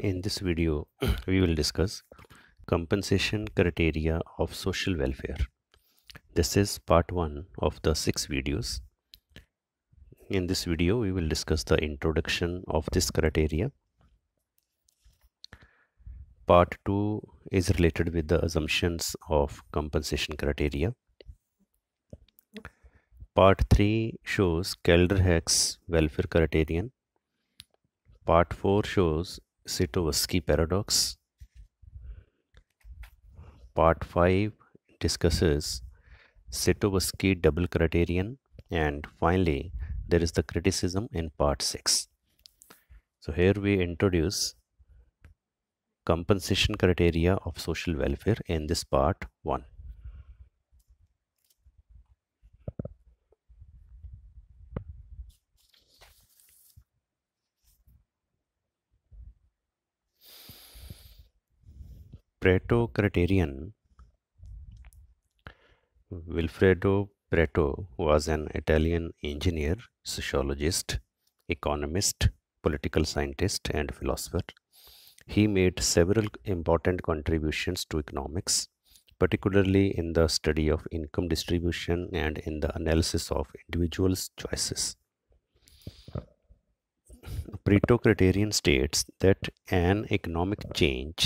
In this video, we will discuss compensation criteria of social welfare. This is part one of the six videos. In this video, we will discuss the introduction of this criteria. Part two is related with the assumptions of compensation criteria. Part 3 shows Kelder-Hex welfare criterion. Part 4 shows Sitowski paradox. Part 5 discusses Sitowski double criterion and finally there is the criticism in part 6. So here we introduce compensation criteria of social welfare in this part 1. preto criterion Wilfredo Preto was an Italian engineer, sociologist, economist, political scientist and philosopher. He made several important contributions to economics, particularly in the study of income distribution and in the analysis of individuals' choices. preto criterion states that an economic change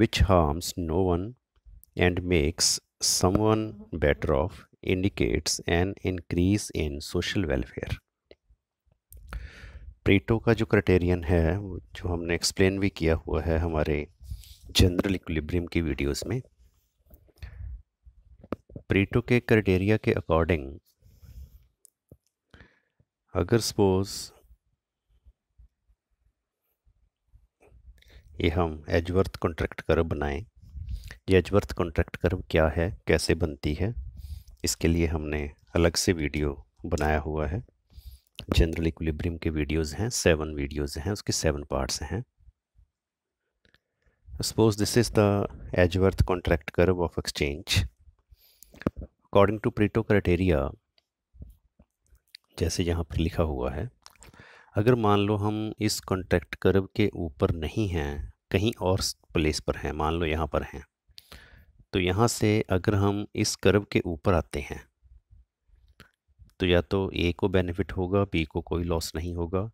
which harms no one and makes someone better off indicates an increase in social welfare. प्रेटो का जो criterion है जो हमने explain भी किया हुआ है हमारे जनरल इक्विलिब्रियम की वीडियोस में प्रेटो के क्राइटेरिया के अकॉर्डिंग अगर सपोज ये हम एजवर्थ कॉन्ट्रैक्ट कर्व बनाएं ये एजवर्थ कॉन्ट्रैक्ट कर्व क्या है कैसे बनती है इसके लिए हमने अलग से वीडियो बनाया हुआ है जनरल इक्विलिब्रियम के वीडियोस हैं सेवन वीडियोस हैं उसके सेवन पार्ट्स हैं suppose this is the Edgeworth contract curve of exchange according to Pareto criteria जैसे यहाँ पर लिखा हुआ है अगर मान लो हम इस कॉन्ट्रैक्ट कर्व के ऊपर नहीं हैं कहीं और प्लेस पर हैं मान लो यहाँ पर हैं तो यहाँ से अगर हम इस कर्व के ऊपर आते हैं तो या तो ए को बेनिफिट होगा बी को कोई लॉस नहीं होगा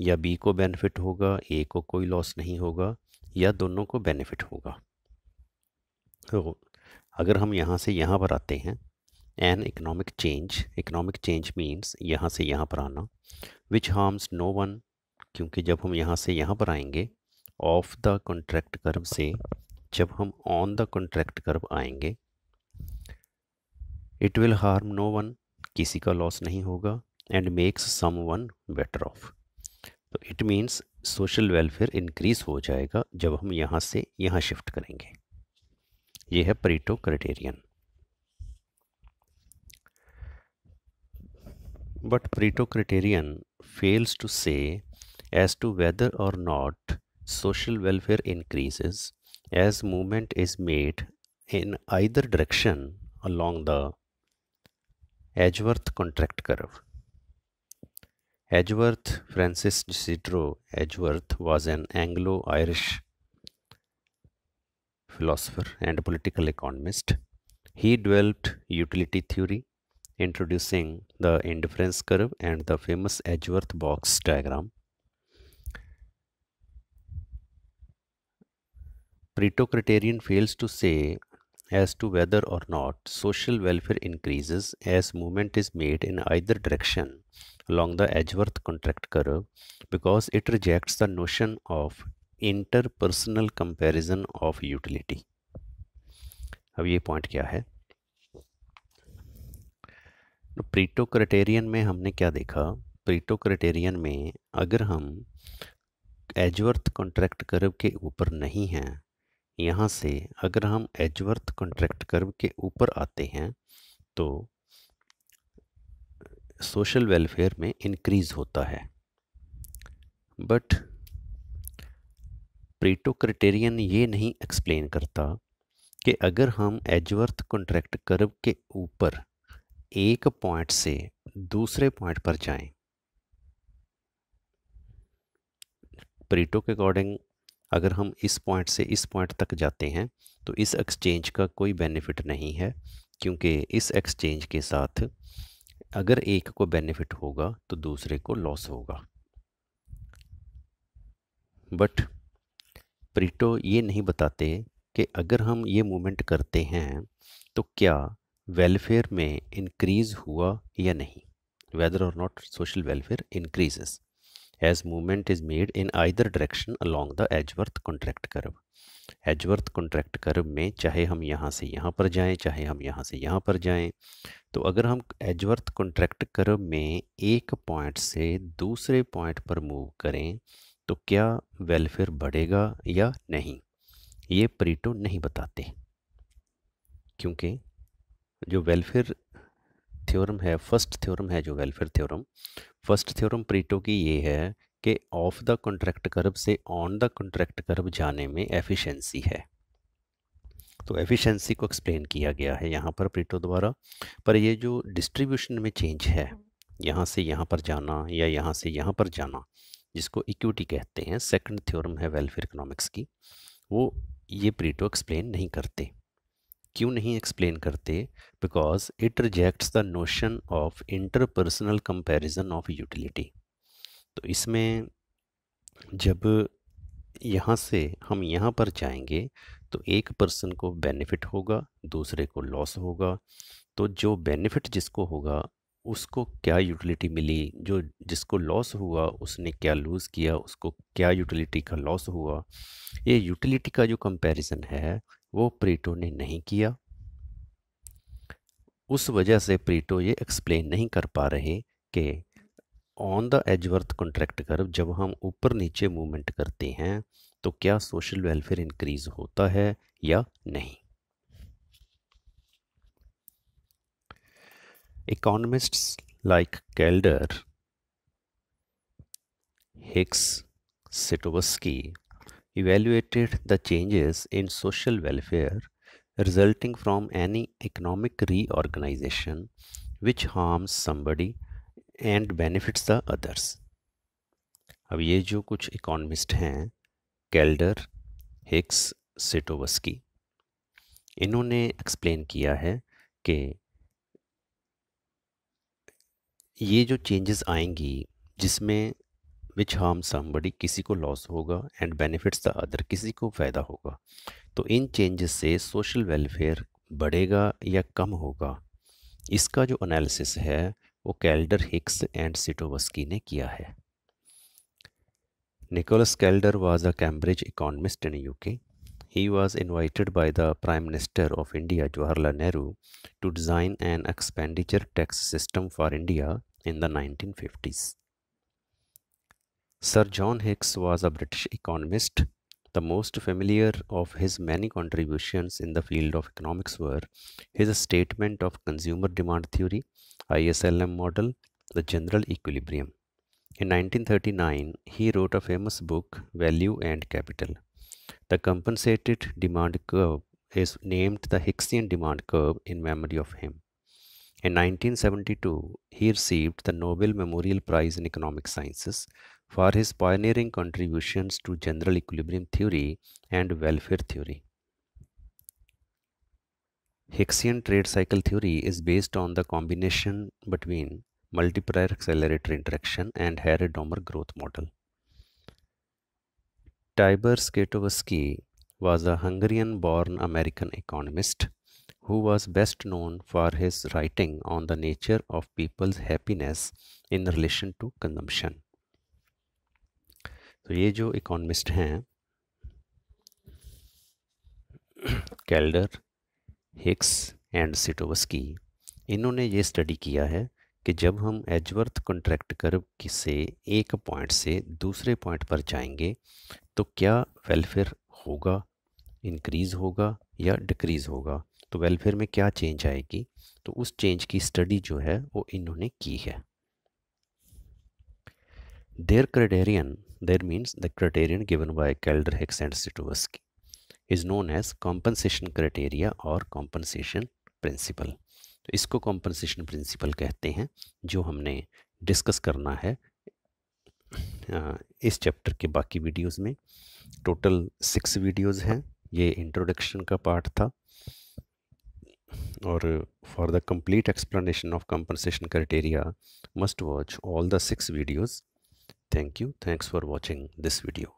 या बी को बेनिफिट होगा ए को कोई लॉस नहीं होगा या दोनों को बेनिफिट होगा तो अगर हम यहाँ से यहाँ पर आते हैं an economic change economic change means यहाँ से यहाँ पर आना विच हार्म्स नो वन क्योंकि जब हम यहाँ से यहाँ पर आएंगे ऑफ द कॉन्ट्रैक्ट कर्व से जब हम ऑन द कॉन्ट्रैक्ट कर्व आएंगे it will harm no one किसी का लॉस नहीं होगा and makes someone better off तो it means social welfare increase हो जाएगा जब हम यहाँ से यहाँ शिफ्ट करेंगे यह है Pareto criterion But Preto criterion fails to say as to whether or not social welfare increases as movement is made in either direction along the Edgeworth contract curve. Edgeworth Francis Isidro Edgeworth was an Anglo-Irish philosopher and political economist. He developed utility theory introducing the indifference curve and the famous Edgeworth box diagram. Prito criterion fails to say as to whether or not social welfare increases as movement is made in either direction along the Edgeworth contract curve because it rejects the notion of interpersonal comparison of utility. अब ये point क्या है तो प्रीटो criterion में हमने क्या देखा प्रीटो criterion में अगर हम एजवर्थ कॉन्ट्रैक्ट कर्व के ऊपर नहीं हैं यहाँ से अगर हम एजवर्थ कॉन्ट्रैक्ट कर्व के ऊपर आते हैं तो सोशल वेलफेयर में इंक्रीज होता है बट प्रीटो क्राइटेरियन ये नहीं एक्सप्लेन करता कि अगर हम एजवर्थ कॉन्ट्रैक्ट कर्व के ऊपर एक पॉइंट से दूसरे पॉइंट पर जाएं प्रीटो के अकॉर्डिंग अगर हम इस पॉइंट से इस पॉइंट तक जाते हैं तो इस एक्सचेंज का कोई बेनिफिट नहीं है क्योंकि इस एक्सचेंज के साथ अगर एक को बेनिफिट होगा तो दूसरे को लॉस होगा बट प्रीटो ये नहीं बताते कि अगर हम ये मूवमेंट करते हैं तो क्या वेलफेयर में इंक्रीज हुआ या नहीं वेदर और not social welfare increases as movement is made in either direction along the Edgeworth contract curve Edgeworth contract curve में चाहे हम यहाँ से यहाँ पर जाएँ चाहे हम यहाँ से यहाँ पर जाएँ तो अगर हम एजवर्थ कॉन्ट्रैक्ट कर्व में एक पॉइंट से दूसरे पॉइंट पर मूव करें तो क्या वेलफेयर बढ़ेगा या नहीं ये प्रीटो नहीं बताते क्योंकि जो वेलफेयर थ्योरम है फर्स्ट थ्योरम है जो welfare theorem first theorem Pareto की ये है कि ऑफ द कॉन्ट्रैक्ट कर्व से ऑन द कॉन्ट्रैक्ट कर्व जाने में एफिशिएंसी है तो एफिशिएंसी को एक्सप्लेन किया गया है यहाँ पर प्रीटो द्वारा पर ये जो डिस्ट्रीब्यूशन में चेंज है यहाँ से यहाँ पर जाना या यहाँ से यहाँ पर जाना जिसको इक्विटी कहते हैं सेकंड थ्योरम है वेलफेयर इकोनॉमिक्स की वो ये प्रीटो एक्सप्लेन नहीं करते क्यों नहीं एक्सप्लेन करते because it rejects the notion of interpersonal comparison of utility तो इसमें जब यहाँ से हम यहाँ पर जाएंगे तो एक पर्सन को बेनिफिट होगा दूसरे को लॉस होगा तो जो बेनिफिट जिसको होगा उसको क्या यूटिलिटी मिली जो जिसको लॉस हुआ उसने क्या लूज़ किया उसको क्या यूटिलिटी का लॉस हुआ ये यूटिलिटी का जो कंपैरिजन है वो प्रीटो ने नहीं किया उस वजह से प्रीटो ये एक्सप्लेन नहीं कर पा रहे कि on the Edgeworth contract curve जब हम ऊपर नीचे मूवमेंट करते हैं तो क्या सोशल वेलफेयर इंक्रीज होता है या नहीं economist like Kaldor Hicks Scitovsky evaluated the changes in social welfare resulting from any economic reorganization which harms somebody and benefits the others. अब ये जो कुछ इकोनॉमिस्ट हैं कैल्डर हिक्स सिटोवस्की इन्होंने एक्सप्लेन किया है कि ये जो चेंजेस आएंगी जिसमें विच हार्म समबडी किसी को लॉस होगा एंड बेनिफिट्स द अदर किसी को फ़ायदा होगा तो इन चेंजेस से सोशल वेलफेयर बढ़ेगा या कम होगा इसका जो एनालिसिस है वो कैल्डर हिक्स एंड सिटोवस्की ने किया है Nicholas Kaldor was a Cambridge economist in UK he was invited by the prime minister of India Jawaharlal Nehru to design and expenditure tax system for India in the nineteen fifties Sir John Hicks was a British economist. The most familiar of his many contributions in the field of economics were his statement of consumer demand theory, ISLM model, the general equilibrium. In 1939, he wrote a famous book, Value and Capital. The compensated demand curve is named the Hicksian demand curve in memory of him. In 1972, he received the Nobel Memorial Prize in Economic Sciences for his pioneering contributions to general equilibrium theory and welfare theory. Hicksian trade cycle theory is based on the combination between multiplier accelerator interaction and Harry-Domer growth model. Tiber Skatovsky was a Hungarian-born American economist who was best known for his writing on the nature of people's happiness in relation to consumption. तो ये जो economist हैं Calder Hicks and सिटोवस्की इन्होंने ये study किया है कि जब हम एजवर्थ कॉन्ट्रैक्ट कर्व से एक पॉइंट से दूसरे पॉइंट पर जाएंगे तो क्या वेलफेयर होगा इंक्रीज़ होगा या डिक्रीज़ होगा तो वेलफेयर में क्या चेंज आएगी तो उस चेंज की स्टडी जो है वो इन्होंने की है देर क्रेडेरियन There means the criterion given by Calder, Hicks and Sitowski is known as compensation criteria or compensation principle. तो इसको compensation principle कहते हैं जो हमने डिस्कस करना है इस चैप्टर के बाकी वीडियोस में टोटल सिक्स वीडियोस हैं ये introduction का part था और for the complete explanation of compensation criteria must watch all the six videos Thank you. Thanks for watching this video.